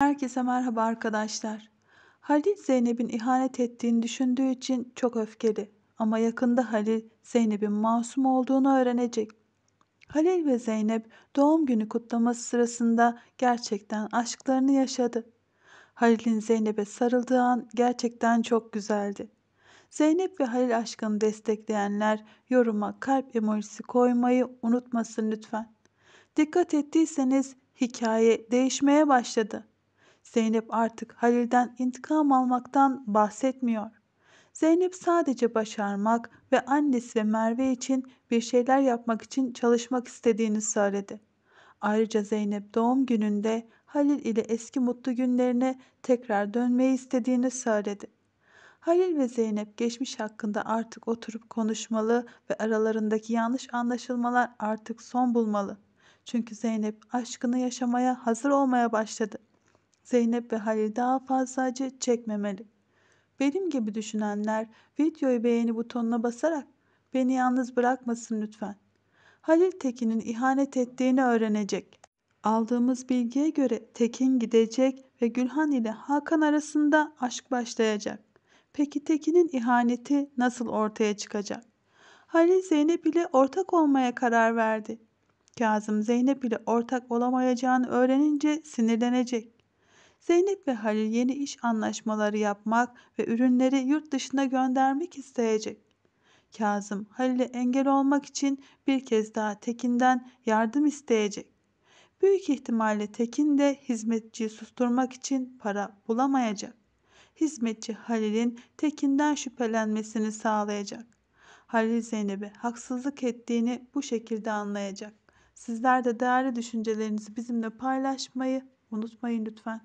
Herkese merhaba arkadaşlar. Halil Zeynep'in ihanet ettiğini düşündüğü için çok öfkeli ama yakında Halil Zeynep'in masum olduğunu öğrenecek. Halil ve Zeynep doğum günü kutlaması sırasında gerçekten aşklarını yaşadı. Halil'in Zeynep'e sarıldığı an gerçekten çok güzeldi. Zeynep ve Halil aşkını destekleyenler yoruma kalp emojisi koymayı unutmasın lütfen. Dikkat ettiyseniz hikaye değişmeye başladı. Zeynep artık Halil'den intikam almaktan bahsetmiyor. Zeynep sadece başarmak ve annesi ve Merve için bir şeyler yapmak için çalışmak istediğini söyledi. Ayrıca Zeynep doğum gününde Halil ile eski mutlu günlerine tekrar dönmeyi istediğini söyledi. Halil ve Zeynep geçmiş hakkında artık oturup konuşmalı ve aralarındaki yanlış anlaşılmalar artık son bulmalı. Çünkü Zeynep aşkını yaşamaya hazır olmaya başladı. Zeynep ve Halil daha fazla acı çekmemeli. Benim gibi düşünenler videoyu beğeni butonuna basarak beni yalnız bırakmasın lütfen. Halil Tekin'in ihanet ettiğini öğrenecek. Aldığımız bilgiye göre Tekin gidecek ve Gülhan ile Hakan arasında aşk başlayacak. Peki Tekin'in ihaneti nasıl ortaya çıkacak? Halil Zeynep ile ortak olmaya karar verdi. Kazım Zeynep ile ortak olamayacağını öğrenince sinirlenecek. Zeynep ve Halil yeni iş anlaşmaları yapmak ve ürünleri yurt dışına göndermek isteyecek. Kazım Halil'e engel olmak için bir kez daha Tekin'den yardım isteyecek. Büyük ihtimalle Tekin de hizmetçiyi susturmak için para bulamayacak. Hizmetçi Halil'in Tekin'den şüphelenmesini sağlayacak. Halil Zeynep'e haksızlık ettiğini bu şekilde anlayacak. Sizler de değerli düşüncelerinizi bizimle paylaşmayı unutmayın lütfen.